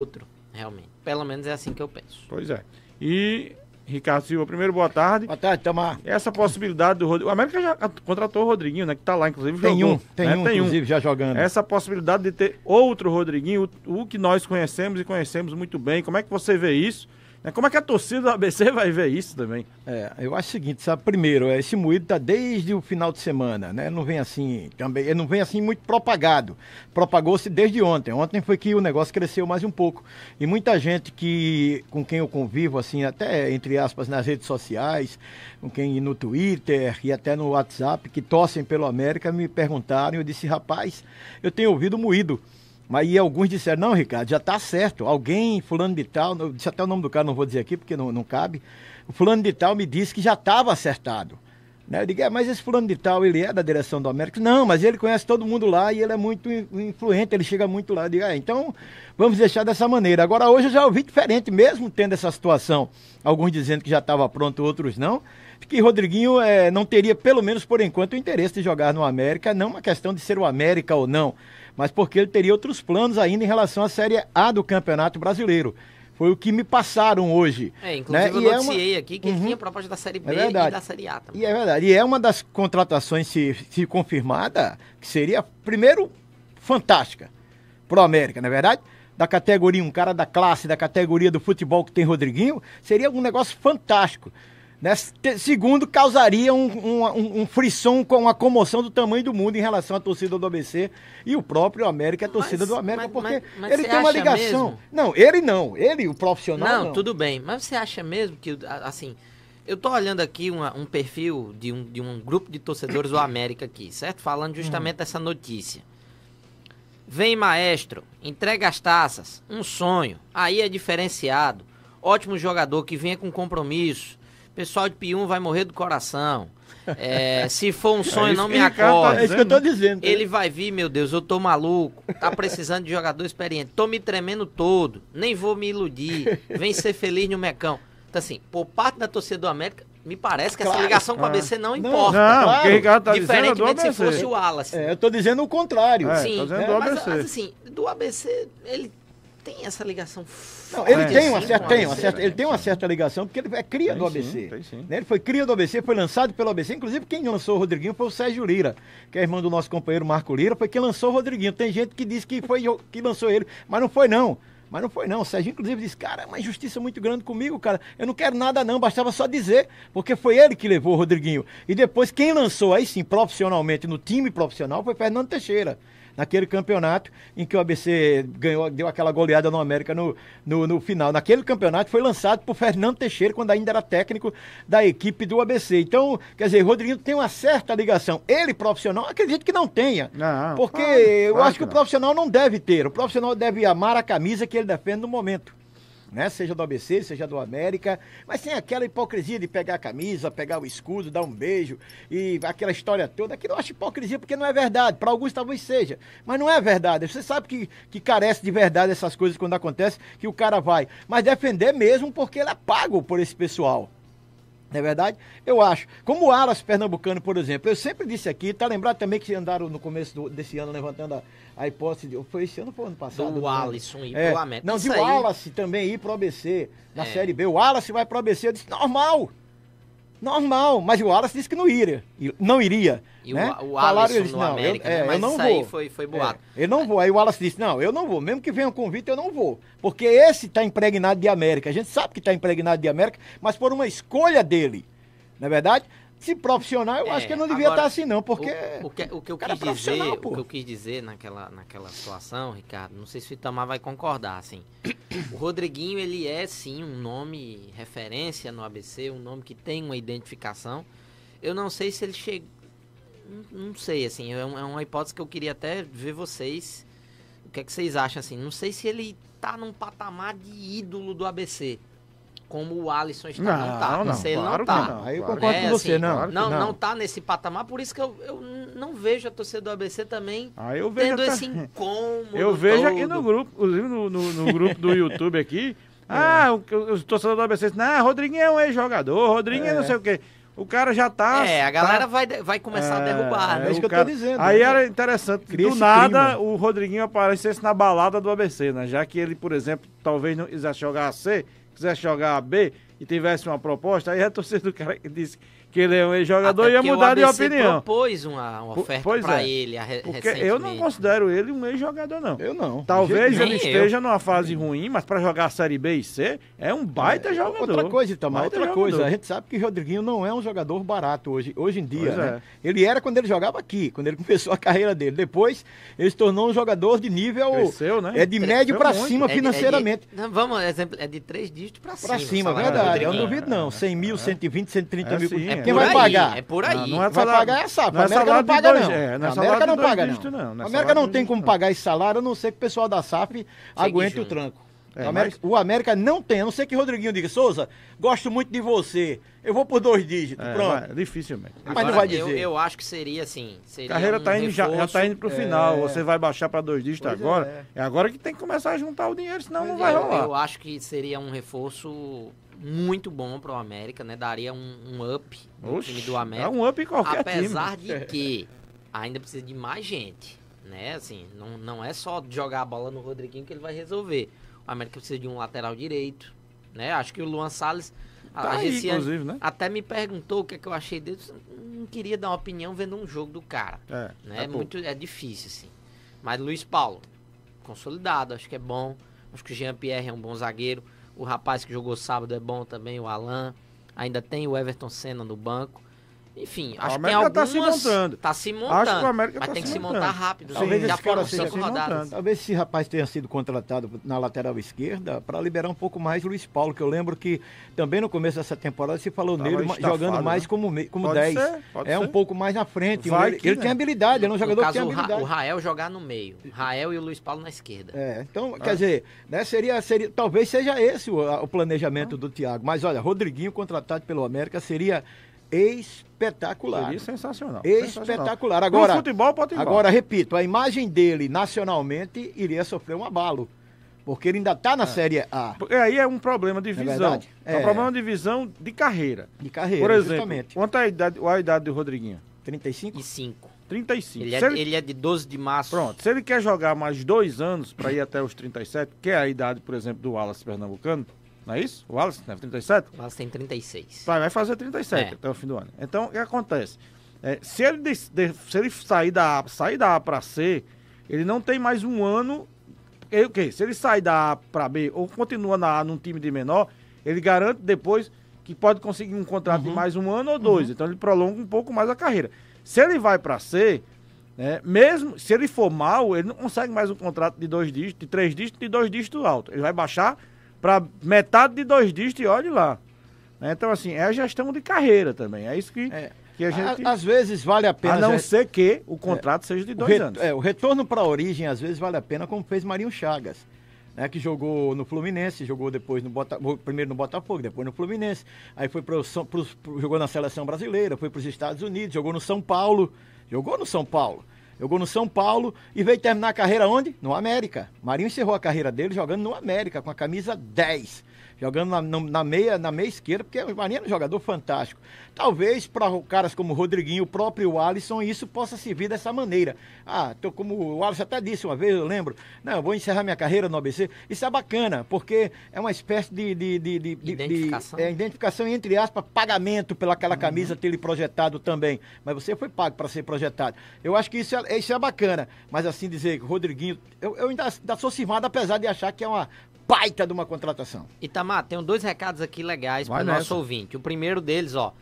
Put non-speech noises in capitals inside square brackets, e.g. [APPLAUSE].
outro, realmente. Pelo menos é assim que eu penso. Pois é. E Ricardo Silva, primeiro, boa tarde. Boa tarde, Tamar. Essa possibilidade do Rodrigo. O América já contratou o Rodriguinho, né? Que tá lá, inclusive. Tem jogou, um, tem né? um, tem inclusive, já jogando. Essa possibilidade de ter outro Rodriguinho, o, o, que nós conhecemos e conhecemos muito bem. Como é que você vê isso? É, como é que a torcida do ABC vai ver isso também? É, eu acho o seguinte, sabe? Primeiro, é, esse moído tá desde o final de semana, né? Não vem assim também, não vem assim muito propagado. Propagou-se desde ontem. Ontem foi que o negócio cresceu mais um pouco. E muita gente que, com quem eu convivo, assim, até entre aspas, nas redes sociais, com quem no Twitter e até no WhatsApp, que torcem pelo América, me perguntaram, eu disse, rapaz, eu tenho ouvido moído. Mas e alguns disseram, não, Ricardo, já está certo. Alguém, fulano de tal, eu disse até o nome do cara, não vou dizer aqui porque não, não cabe. O fulano de tal me disse que já estava acertado. Né? Eu digo, é, mas esse fulano de tal, ele é da direção do América? Não, mas ele conhece todo mundo lá e ele é muito influente, ele chega muito lá. Eu digo, é, então vamos deixar dessa maneira. Agora, hoje eu já ouvi diferente, mesmo tendo essa situação, alguns dizendo que já estava pronto, outros não que Rodriguinho é, não teria, pelo menos por enquanto, o interesse de jogar no América, não uma questão de ser o América ou não, mas porque ele teria outros planos ainda em relação à Série A do Campeonato Brasileiro. Foi o que me passaram hoje. É, né? inclusive né? eu anunciei noticiei é uma... aqui que uhum. ele tinha proposta da Série B é e da Série A também. E é verdade. E é uma das contratações, se, se confirmada, que seria, primeiro, fantástica pro América, não é verdade? da categoria, um cara da classe, da categoria do futebol que tem Rodriguinho, seria um negócio fantástico né, segundo, causaria um, um, um, frisson com uma comoção do tamanho do mundo em relação à torcida do ABC e o próprio América é torcida mas, do América, mas, porque mas, ele tem uma ligação. Mesmo? Não, ele não, ele, o profissional. Não, não, tudo bem, mas você acha mesmo que, assim, eu tô olhando aqui uma, um perfil de um, de um grupo de torcedores do América aqui, certo? Falando justamente hum. dessa notícia. Vem maestro, entrega as taças, um sonho, aí é diferenciado, ótimo jogador que venha com compromisso pessoal de Pium vai morrer do coração. É, se for um é sonho, é não me tá acorde. É isso que eu tô dizendo. Né? Ele vai vir, meu Deus, eu tô maluco. Tá precisando de jogador experiente. Tô me tremendo todo. Nem vou me iludir. Vem ser feliz no Mecão. Então, assim, por parte da torcida do América, me parece que claro, essa ligação com o ABC ah. não, não importa. Não, claro. o Ricardo tá é Diferentemente se fosse o Alas. É, eu tô dizendo o contrário. É, Sim, dizendo do ABC. Mas, assim, do ABC, ele tem essa ligação Não, ele é. tem uma assim certa, tem uma certa, ele né? tem uma certa ligação porque ele é cria tem do ABC. Sim, sim. Né? Ele foi cria do ABC, foi lançado pelo ABC, inclusive quem lançou o Rodriguinho foi o Sérgio Lira, que é irmão do nosso companheiro Marco Lira, foi quem lançou o Rodriguinho. Tem gente que diz que foi que lançou ele, mas não foi não. Mas não foi não. O Sérgio, inclusive, disse, cara, é uma injustiça muito grande comigo, cara. Eu não quero nada não, bastava só dizer, porque foi ele que levou o Rodriguinho. E depois quem lançou aí sim, profissionalmente, no time profissional, foi Fernando Teixeira naquele campeonato em que o ABC ganhou, deu aquela goleada no América no, no, no final. Naquele campeonato foi lançado por Fernando Teixeira, quando ainda era técnico da equipe do ABC. Então, quer dizer, Rodrigo tem uma certa ligação. Ele, profissional, acredito que não tenha. Não, porque eu acho que, que o profissional não deve ter. O profissional deve amar a camisa que ele defende no momento né? Seja do ABC, seja do América, mas sem aquela hipocrisia de pegar a camisa, pegar o escudo, dar um beijo e aquela história toda. Aquilo eu acho hipocrisia porque não é verdade. Para alguns talvez seja, mas não é verdade. Você sabe que, que carece de verdade essas coisas quando acontece, que o cara vai. Mas defender mesmo porque ele é pago por esse pessoal. Não é verdade? Eu acho. Como o Aras Pernambucano, por exemplo, eu sempre disse aqui, tá lembrado também que andaram no começo do, desse ano levantando a, a hipótese de. Foi esse ano ou foi ano passado? Do né? Alisson ir é, pro América. Não, de Wallace também ir pro ABC, na é. Série B. O Wallace vai pro ABC. Eu disse, normal! Normal, mas o Wallace disse que não iria. Não iria. E né? o, o Alisson disse, no não, América, né? é, eu, é, mas eu não isso vou. foi, foi é, boato. É, eu não vou. Aí o Wallace disse, não, eu não vou. Mesmo que venha um convite, eu não vou. Porque esse está impregnado de América. A gente sabe que está impregnado de América, mas por uma escolha dele. Não é verdade? Se profissional, eu é, acho que ele não é, devia agora, estar tá assim, não, porque. O, o, que, é, o que eu é quis dizer, o que eu quis dizer naquela, naquela situação, Ricardo, não sei se o Itamar vai concordar, assim. O Rodriguinho, ele é sim um nome referência no ABC, um nome que tem uma identificação. Eu não sei se ele chega. Não sei, assim, é uma hipótese que eu queria até ver vocês. O que é que vocês acham, assim? Não sei se ele tá num patamar de ídolo do ABC como o Alisson está. Não, não tá. Não, você não, claro não tá. Não. Aí eu concordo é, com você, assim, não, claro não, não. Não tá nesse patamar, por isso que eu, eu não vejo a torcida do ABC também ah, eu vejo tendo esse incômodo. Eu vejo todo. aqui no grupo, no, no, no grupo do YouTube aqui. [LAUGHS] É. ah, os torcedores do ABC dizem, ah, Rodriguinho é um ex-jogador, Rodriguinho é. não é. sei o quê. O cara já tá. É, a galera tá... vai, vai começar é, a derrubar, né? É isso que eu estou tô dizendo. Aí né? era interessante. do nada, clima. o Rodriguinho aparecesse na balada do ABC, né? Já que ele, por exemplo, talvez não jogar a C quisesse jogar a B e tivesse uma proposta, aí a torcida do cara disse que ele é um ex-jogador, ia mudar de opinião. propôs uma, uma oferta é, para ele porque Eu não considero ele um ex-jogador, não. Eu não. Talvez ele esteja eu. numa fase ruim, mas para jogar a Série B e C, é um baita é, é jogador. Outra coisa, Itamar, outra jogador. coisa. A gente sabe que o Rodriguinho não é um jogador barato hoje, hoje em dia. Né? É. Ele era quando ele jogava aqui, quando ele [LAUGHS] começou a carreira dele. Depois, ele se tornou um jogador de nível... Cresceu, né? É de Cresceu médio para cima é é financeiramente. De, não, vamos, exemplo, é de três dígitos para cima. Para cima, verdade. Eu não duvido, não. 100 mil, 120, 130 mil por quem vai aí, pagar? É por aí. Não, não é vai pagar é a SAP. A América não paga, dois, não. É, não é a América não paga, não. não é a América não tem como pagar esse salário, a não ser que o pessoal da SAP aguente o tranco. É, o, América, mas... o, América, não tem, a não ser que Rodriguinho diga, Souza, gosto muito de você, eu vou por dois dígitos, é, pronto. dificilmente. Mas não vai dizer. Eu, eu, acho que seria assim. Seria Carreira um tá indo, já, já tá indo pro é... final, você vai baixar para dois dígitos pois agora. É. é. agora que tem que começar a juntar o dinheiro, senão pois não vai é, rolar. Eu, acho que seria um reforço muito bom para o América, né? Daria um, um up no Oxi, time do América. É um up em qualquer Apesar time. de [LAUGHS] que ainda precisa de mais gente, né? Assim, não, não é só jogar a bola no Rodriguinho que ele vai resolver. A América precisa de um lateral direito, né? Acho que o Luan Salles. Tá a, a tá aí, inclusive, né? Até me perguntou o que, é que eu achei dele. Não queria dar uma opinião vendo um jogo do cara. É, é né? é, muito, é difícil, assim. Mas Luiz Paulo, consolidado, acho que é bom. Acho que o Jean-Pierre é um bom zagueiro. O rapaz que jogou sábado é bom também, o Alain. Ainda tem o Everton Senna no banco. Enfim, acho que tem algumas... tá se montando. Tá se montando. Acho que o América mas tá tem se que montando. se montar rápido. Talvez né? já foram cinco rodadas. Talvez esse rapaz tenha sido contratado na lateral esquerda para liberar um pouco mais o Luiz Paulo, que eu lembro que também no começo dessa temporada se falou nele jogando né? mais como, como pode 10. Ser, é ser. um pouco mais na frente. Vai ele, que, ele né? tem habilidade, ele é um jogador caso, que tem habilidade. O Rael jogar no meio. Rael e o Luiz Paulo na esquerda. É, então, é. quer dizer, né, seria, seria, talvez seja esse o, o planejamento ah. do Thiago. Mas olha, Rodriguinho contratado pelo América seria ex espetacular. Seria sensacional. Espetacular. Agora, no futebol pode ir agora repito, a imagem dele nacionalmente iria sofrer um abalo. Porque ele ainda está na é. Série A. Porque aí é um problema de é visão. É, é um é. problema de visão de carreira. De carreira, Por exemplo, justamente. quanto é a idade, a idade do Rodriguinho? 35? E 5. 35. Ele é, ele... ele é de 12 de março. Pronto. Se ele quer jogar mais dois anos para ir até os 37, que é a idade, por exemplo, do Wallace Pernambucano, não é isso? O Alisson tem 37? O Alisson tem 36. Tá, vai fazer 37 é. até o fim do ano. Então, o que acontece? É, se, ele de, de, se ele sair da A, sair da A para C, ele não tem mais um ano. o quê? Se ele sair da A para B ou continua na A num time de menor, ele garante depois que pode conseguir um contrato uhum. de mais um ano ou dois. Uhum. Então ele prolonga um pouco mais a carreira. Se ele vai para C, né, mesmo se ele for mal, ele não consegue mais um contrato de dois dígitos, de três dígitos, de dois dígitos alto. Ele vai baixar para metade de dois dias e olhe lá. Né? Então, assim, é a gestão de carreira também. É isso que, é. que a gente. às vezes vale a pena. A não ser que o é. contrato é, seja de dois anos. É, o retorno para a origem, às vezes, vale a pena, como fez Marinho Chagas. Né, que jogou no Fluminense, jogou depois no Botafogo, primeiro no Botafogo, depois no Fluminense, aí foi pro, pro, pro jogou na seleção brasileira, foi para os Estados Unidos, jogou no São Paulo, jogou no São Paulo. Jogou no São Paulo e veio terminar a carreira onde? No América. Marinho encerrou a carreira dele jogando no América com a camisa 10 jogando na, na, meia, na meia esquerda, porque o Marinho é um jogador fantástico. Talvez para caras como o Rodriguinho, o próprio Alisson, isso possa servir dessa maneira. Ah, tô, como o Alisson até disse uma vez, eu lembro, não, eu vou encerrar minha carreira no ABC. Isso é bacana, porque é uma espécie de. de, de, de identificação. De, é, identificação, entre aspas, pagamento pelaquela uhum. camisa ter ele projetado também. Mas você foi pago para ser projetado. Eu acho que isso é, isso é bacana. Mas assim dizer, Rodriguinho, eu, eu ainda, ainda sou cismado, apesar de achar que é uma baita de uma contratação. Itamar, tenho dois recados aqui legais para o nosso ouvinte. O primeiro deles, ó,